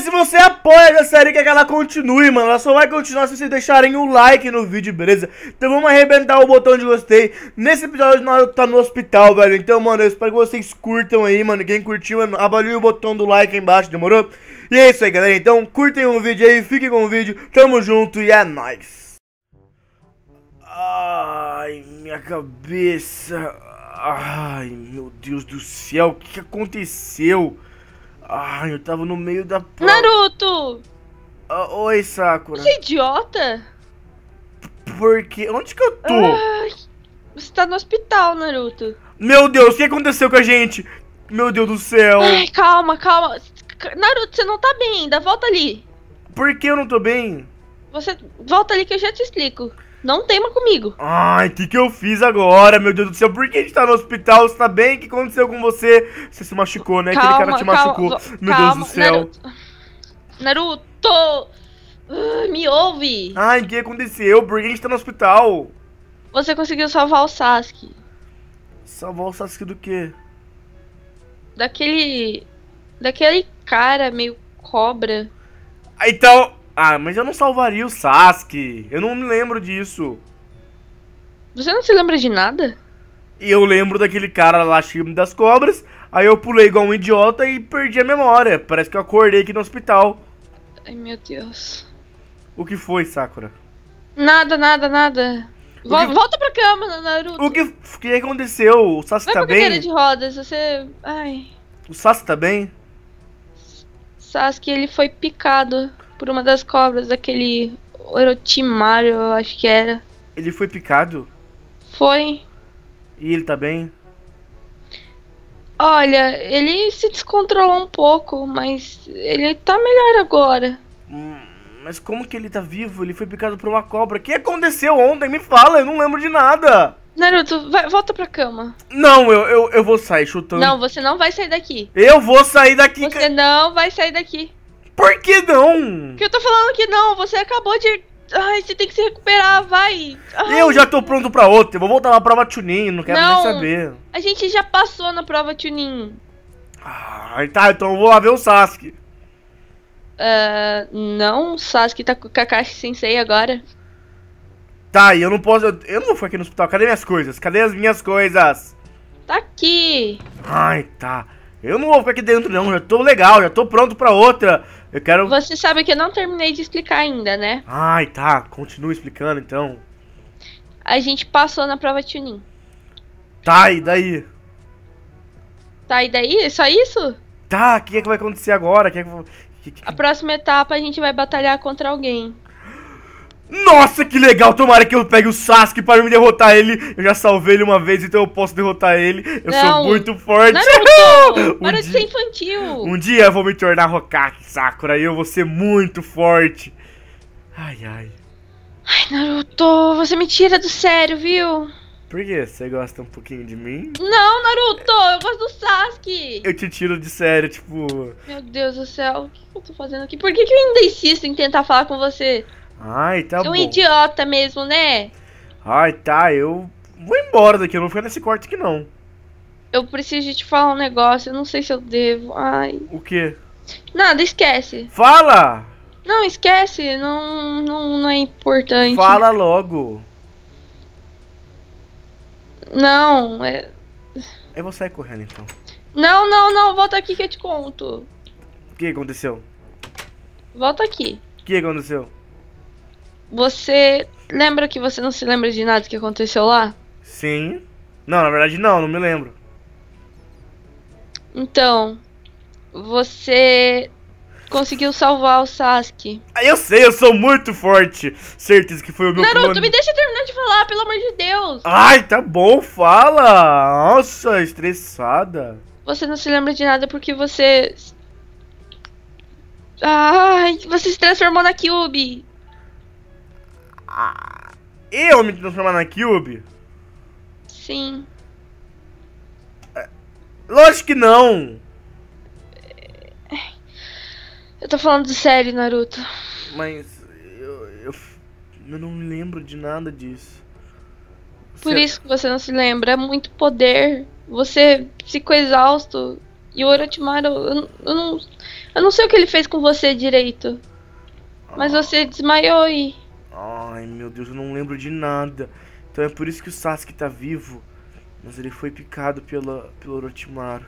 se você apoia essa série, quer que ela continue, mano Ela só vai continuar se vocês deixarem o um like no vídeo, beleza? Então vamos arrebentar o botão de gostei Nesse episódio nós tá no hospital, velho Então, mano, eu espero que vocês curtam aí, mano Quem curtiu, avalie o botão do like aí embaixo, demorou? E é isso aí, galera Então curtem o vídeo aí, fiquem com o vídeo Tamo junto e é nóis Ai, minha cabeça Ai, meu Deus do céu O que aconteceu? Ah, eu tava no meio da. Pro... Naruto! Ah, oi, Sakura. Que idiota! Porque. Onde que eu tô? Ai, você tá no hospital, Naruto. Meu Deus, o que aconteceu com a gente? Meu Deus do céu! Ai, calma, calma. Naruto, você não tá bem ainda, volta ali. Por que eu não tô bem? Você. Volta ali que eu já te explico. Não tema comigo. Ai, o que, que eu fiz agora, meu Deus do céu? Por que a gente tá no hospital? Você tá bem? O que aconteceu com você? Você se machucou, né? Calma, Aquele cara te machucou. Calma, meu calma, Deus do céu. Naruto. Naruto. Uh, me ouve! Ai, o que aconteceu? Por que a gente tá no hospital? Você conseguiu salvar o Sasuke. Salvar o Sasuke do quê? Daquele. Daquele cara meio cobra. Ah, então, ah, mas eu não salvaria o Sasuke. Eu não me lembro disso. Você não se lembra de nada? E eu lembro daquele cara lá cheio das cobras. Aí eu pulei igual um idiota e perdi a memória. Parece que eu acordei aqui no hospital. Ai meu Deus. O que foi, Sakura? Nada, nada, nada. Vol que... Volta pra cama, Naruto. O que, que aconteceu? O Sasuke Vai tá bem? Vai de rodas, você... Ai. O Sasuke tá bem? Sasuke, ele foi picado por uma das cobras daquele Orochimaru, eu acho que era. Ele foi picado? Foi. E ele tá bem? Olha, ele se descontrolou um pouco, mas ele tá melhor agora. Hum, mas como que ele tá vivo? Ele foi picado por uma cobra. O que aconteceu ontem? Me fala, eu não lembro de nada. Naruto, vai, volta pra cama. Não, eu, eu, eu vou sair chutando. Não, você não vai sair daqui. Eu vou sair daqui. Você não vai sair daqui. Por que não? Porque eu tô falando que não, você acabou de. Ai, você tem que se recuperar, vai. Ai. Eu já tô pronto pra outra, eu vou voltar na prova Tunin, não quero não, nem saber. A gente já passou na prova Tunin. Ai, ah, tá, então eu vou lá ver o Sasuke. Uh, não, o Sasuke tá com o Kakashi Sensei agora. Tá, e eu não posso. Eu, eu não fui aqui no hospital. Cadê minhas coisas? Cadê as minhas coisas? Tá aqui. Ai, tá. Eu não vou ficar aqui dentro, não. Já tô legal, já tô pronto pra outra. Eu quero. Você sabe que eu não terminei de explicar ainda, né? Ai, tá. Continua explicando então. A gente passou na prova Tunin. Tá, e daí? Tá, e daí? É só isso? Tá, o que é que vai acontecer agora? Que é que... A próxima etapa a gente vai batalhar contra alguém. Nossa, que legal! Tomara que eu pegue o Sasuke para me derrotar ele. Eu já salvei ele uma vez, então eu posso derrotar ele. Eu não, sou muito é forte. Naruto, um para dia, de ser infantil. Um dia eu vou me tornar Hokage, Sakura, e eu vou ser muito forte. Ai, ai. Ai, Naruto, você me tira do sério, viu? Por quê? Você gosta um pouquinho de mim? Não, Naruto, eu gosto do Sasuke. Eu te tiro de sério, tipo... Meu Deus do céu, o que eu tô fazendo aqui? Por que, que eu ainda insisto em tentar falar com você? Ai, tá é bom. um idiota mesmo, né? Ai, tá, eu vou embora daqui, eu não vou ficar nesse quarto aqui não. Eu preciso de te falar um negócio, eu não sei se eu devo. Ai. O quê? Nada, esquece. Fala! Não, esquece, não, não, não é importante. Fala logo. Não, é. Eu vou sair correndo então. Não, não, não, volta aqui que eu te conto. O que aconteceu? Volta aqui. O que aconteceu? Você lembra que você não se lembra de nada que aconteceu lá? Sim. Não, na verdade não, não me lembro. Então, você conseguiu salvar o Sasuke. Ah, eu sei, eu sou muito forte. Certeza que foi o meu Naruto, plano. me deixa terminar de falar, pelo amor de Deus. Ai, tá bom, fala. Nossa, estressada. Você não se lembra de nada porque você... Ai, você se transformou na Kyubi. Ah, eu me transformar na Cube? Sim. É, lógico que não. É, eu tô falando sério, Naruto. Mas eu, eu, eu não me lembro de nada disso. Por isso que você não se lembra. É muito poder. Você ficou é exausto. E o Orochimaru, eu, eu não, eu não sei o que ele fez com você direito. Mas ah. você desmaiou e Ai, meu Deus, eu não lembro de nada. Então é por isso que o Sasuke tá vivo. Mas ele foi picado pela, pelo Orochimaru.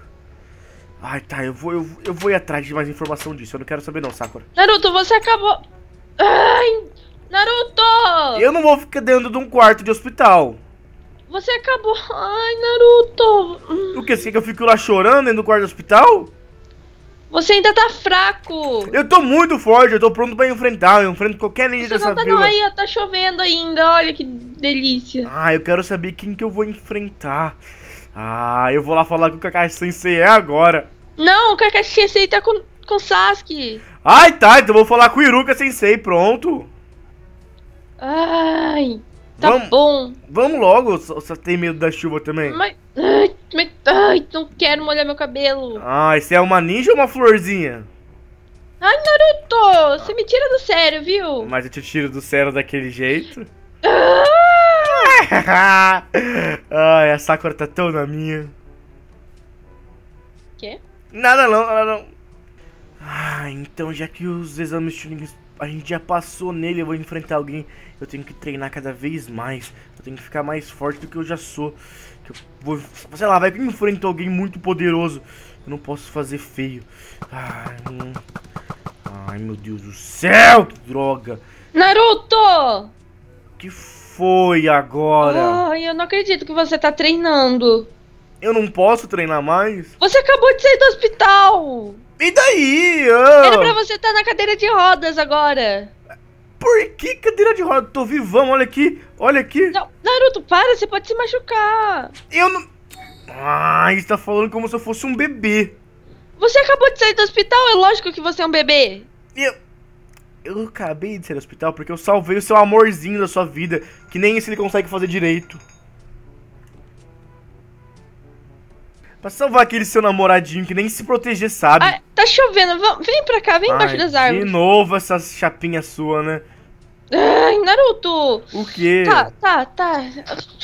Ai, tá, eu vou, eu, eu vou ir atrás de mais informação disso. Eu não quero saber não, Sakura. Naruto, você acabou... Ai, Naruto! Eu não vou ficar dentro de um quarto de hospital. Você acabou... Ai, Naruto! O que, você quer que eu fico lá chorando dentro do quarto do hospital? Você ainda tá fraco! Eu tô muito forte, eu tô pronto pra enfrentar, eu enfrento qualquer ninja dessa tá vila. Não, aí, tá chovendo ainda, olha que delícia. Ah, eu quero saber quem que eu vou enfrentar. Ah, eu vou lá falar com o Kakashi Sensei é agora. Não, o Kakashi Sensei tá com, com Sasuke. Ai, tá, então vou falar com o Iruka Sensei, pronto. Ai... Tá vamos, bom. Vamos logo, você tem medo da chuva também? Mas, ai, mas, ai, não quero molhar meu cabelo. Ah, isso é uma ninja ou uma florzinha? Ai, Naruto, você me tira do sério, viu? Mas eu te tiro do sério daquele jeito. Ah! ai, a Sakura tá tão na minha. Quê? Nada não, nada não. Ah, então já que os exames a gente já passou nele, eu vou enfrentar alguém. Eu tenho que treinar cada vez mais. Eu tenho que ficar mais forte do que eu já sou. Que eu vou, sei lá, vai que eu enfrento alguém muito poderoso. Eu não posso fazer feio. Ai, Ai meu Deus do céu, que droga. Naruto! Que foi agora? Ai, eu não acredito que você tá treinando. Eu não posso treinar mais? Você acabou de sair do hospital! E daí? Eu... Ah. Era pra você estar tá na cadeira de rodas agora! Por que cadeira de rodas? Tô vivão, olha aqui, olha aqui! Não, Naruto, para, você pode se machucar! Eu não. Ah, você tá falando como se eu fosse um bebê! Você acabou de sair do hospital, é lógico que você é um bebê! Eu eu acabei de sair do hospital porque eu salvei o seu amorzinho da sua vida, que nem esse ele consegue fazer direito. Pra salvar aquele seu namoradinho que nem se proteger sabe. Ah, tá chovendo, vem pra cá, vem Ai, embaixo das árvores. De novo essa chapinha sua, né? Ai, Naruto! O quê? Tá, tá, tá.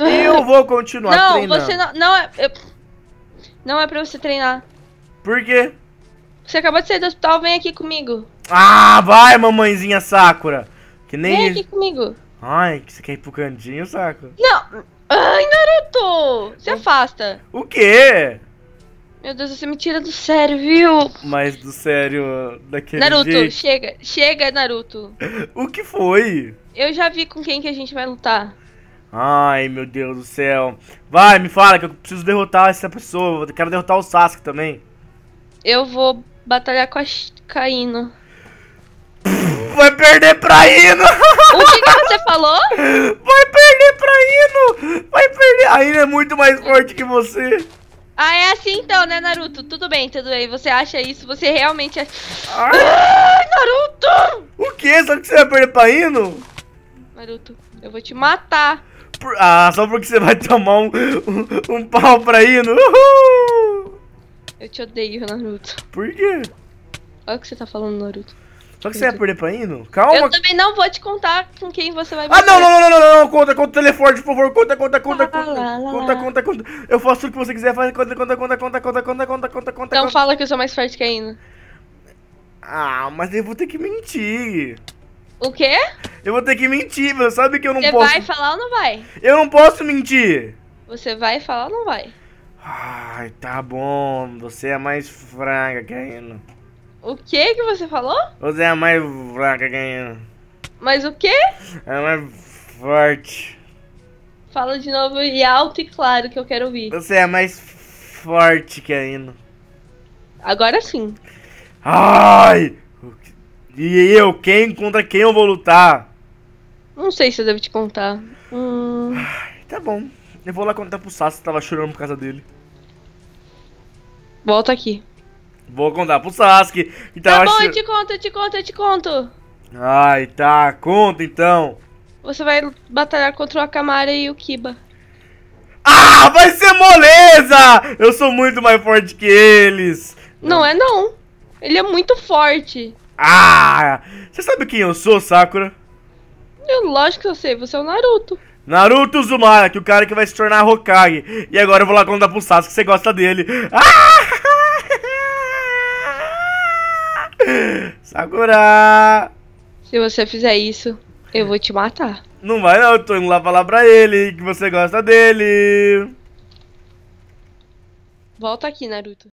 Eu vou continuar não, treinando. Não, você não... Não é... Eu, não é pra você treinar. Por quê? Você acabou de sair do hospital, vem aqui comigo. Ah, vai, mamãezinha Sakura. Que nem... Vem aqui comigo. Ai, que você quer ir pro cantinho, Sakura? Não... Ai, Naruto! Se hum. afasta. O quê? Meu Deus, você me tira do sério, viu? Mas do sério, daquele Naruto, jeito. chega, chega, Naruto. o que foi? Eu já vi com quem que a gente vai lutar. Ai, meu Deus do céu. Vai, me fala que eu preciso derrotar essa pessoa. Eu quero derrotar o Sasuke também. Eu vou batalhar com a Kaino. Vai perder pra Ino! O que, que, você falou? Vai perder pra Ino! Vai perder! A Ino é muito mais forte que você! Ah, é assim então, né, Naruto? Tudo bem, tudo bem. Você acha isso? Você realmente é. Ah, Naruto! O que? Só que você vai perder pra Ino? Naruto, eu vou te matar. Por... Ah, só porque você vai tomar um, um, um pau pra Ino? Uhul! Eu te odeio, Naruto. Por quê? Olha o que você tá falando, Naruto. Só que você vai perder pra Ino? Calma. Eu também não vou te contar com quem você vai Ah, não, não, não, não, não, Conta, conta o telefone, por favor. Conta, conta, conta, conta. Conta, conta, conta. Eu faço o que você quiser. Faz conta, conta, conta, conta, conta, conta, conta, conta, conta. Então fala que eu sou mais forte que a Ino. Ah, mas eu vou ter que mentir. O quê? Eu vou ter que mentir, você sabe que eu não posso. Você vai falar ou não vai? Eu não posso mentir. Você vai falar ou não vai? Ai, tá bom. Você é mais fraca que a Ino. O que que você falou? Você é a mais fraca ganhando. Mas o quê? É a mais forte. Fala de novo e alto e claro que eu quero ouvir. Você é a mais forte que ainda. Agora sim. Ai! E eu, quem contra quem eu vou lutar? Não sei se eu devo te contar. Hum... Tá bom. Eu vou lá contar pro que tava chorando por causa dele. Volta aqui. Vou contar pro Sasuke. Que tá bom, eu te conto, eu te conto, eu te conto. Ai, tá. Conta então. Você vai batalhar contra o Akamara e o Kiba. Ah, vai ser moleza! Eu sou muito mais forte que eles. Não, não. é não. Ele é muito forte. Ah! Você sabe quem eu sou, Sakura? Eu, lógico que eu sei, você é o Naruto. Naruto Uzumaki, é o cara que vai se tornar Hokage. E agora eu vou lá contar pro Sasuke que você gosta dele. Ah! Sakura! Se você fizer isso, eu vou te matar. Não vai não, eu tô indo lá falar pra ele que você gosta dele. Volta aqui, Naruto.